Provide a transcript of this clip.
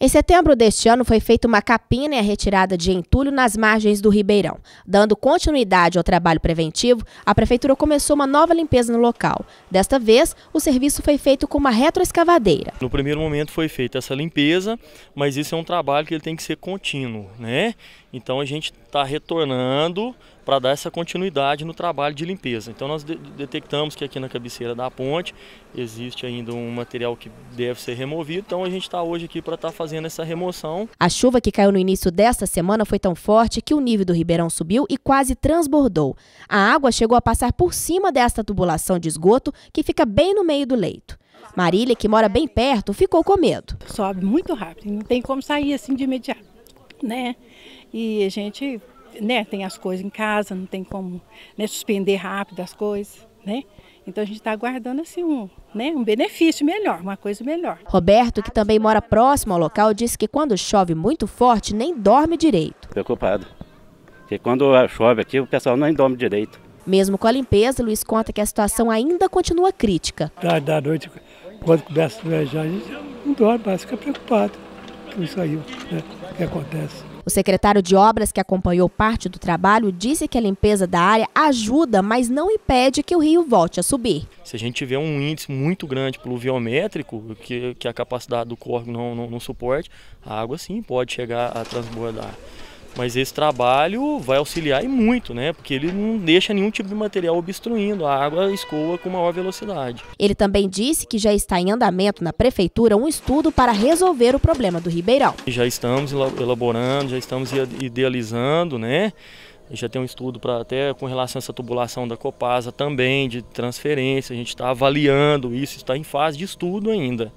Em setembro deste ano foi feita uma capinha e a retirada de entulho nas margens do Ribeirão. Dando continuidade ao trabalho preventivo, a prefeitura começou uma nova limpeza no local. Desta vez, o serviço foi feito com uma retroescavadeira. No primeiro momento foi feita essa limpeza, mas isso é um trabalho que ele tem que ser contínuo, né? Então a gente está retornando para dar essa continuidade no trabalho de limpeza. Então nós de detectamos que aqui na cabeceira da ponte existe ainda um material que deve ser removido, então a gente está hoje aqui para estar tá fazendo essa remoção. A chuva que caiu no início desta semana foi tão forte que o nível do ribeirão subiu e quase transbordou. A água chegou a passar por cima desta tubulação de esgoto que fica bem no meio do leito. Marília, que mora bem perto, ficou com medo. Sobe muito rápido, não tem como sair assim de imediato, né? E a gente né, tem as coisas em casa, não tem como né, suspender rápido as coisas, né? Então a gente está aguardando assim um, né, um benefício melhor, uma coisa melhor. Roberto, que também mora próximo ao local, diz que quando chove muito forte nem dorme direito. Preocupado, porque quando chove aqui o pessoal nem dorme direito. Mesmo com a limpeza, Luiz conta que a situação ainda continua crítica. Da, da noite, quando começa a viajar a gente não dorme, mas fica preocupado isso aí né, que acontece. O secretário de Obras, que acompanhou parte do trabalho, disse que a limpeza da área ajuda, mas não impede que o rio volte a subir. Se a gente tiver um índice muito grande pluviométrico, que, que a capacidade do corpo não, não, não suporte, a água sim pode chegar a transbordar. Mas esse trabalho vai auxiliar e muito, né? Porque ele não deixa nenhum tipo de material obstruindo, a água escoa com maior velocidade. Ele também disse que já está em andamento na prefeitura um estudo para resolver o problema do Ribeirão. Já estamos elaborando, já estamos idealizando, né? Já tem um estudo para até com relação a essa tubulação da Copasa também, de transferência. A gente está avaliando isso, está em fase de estudo ainda.